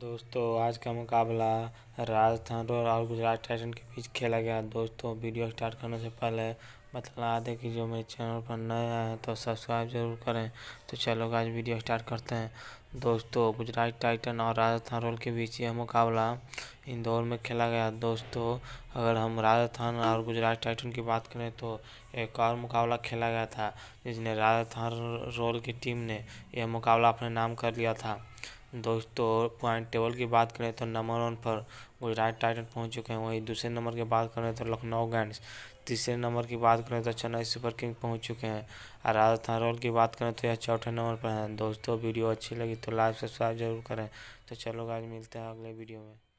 दोस्तों आज का मुकाबला राजस्थान रॉयल और गुजरात टाइटन के बीच खेला गया दोस्तों वीडियो स्टार्ट करने से पहले बतला दें कि जो मेरे चैनल पर नए हैं तो सब्सक्राइब जरूर करें तो चलो आज वीडियो स्टार्ट करते हैं दोस्तों गुजरात टाइटन और राजस्थान रॉयल के बीच यह मुकाबला इंदौर में खेला गया दोस्तों अगर हम राजस्थान और गुजरात टाइटन की बात करें तो एक और मुकाबला खेला गया था जिसने राजस्थान रॉयल की टीम ने यह मुकाबला अपने नाम कर लिया था दोस्तों पॉइंट टेबल की बात करें तो नंबर वन पर गुजरात टाइटन पहुंच चुके हैं वहीं दूसरे नंबर की बात करें तो लखनऊ गैंड्स तीसरे नंबर की बात करें तो चेन्नई सुपर किंग पहुंच चुके हैं और राजस्थान रॉयल की बात करें तो यह चौथे नंबर पर हैं दोस्तों वीडियो अच्छी लगी तो लाइक सब्सक्राइब जरूर करें तो चलो आज मिलते हैं अगले वीडियो में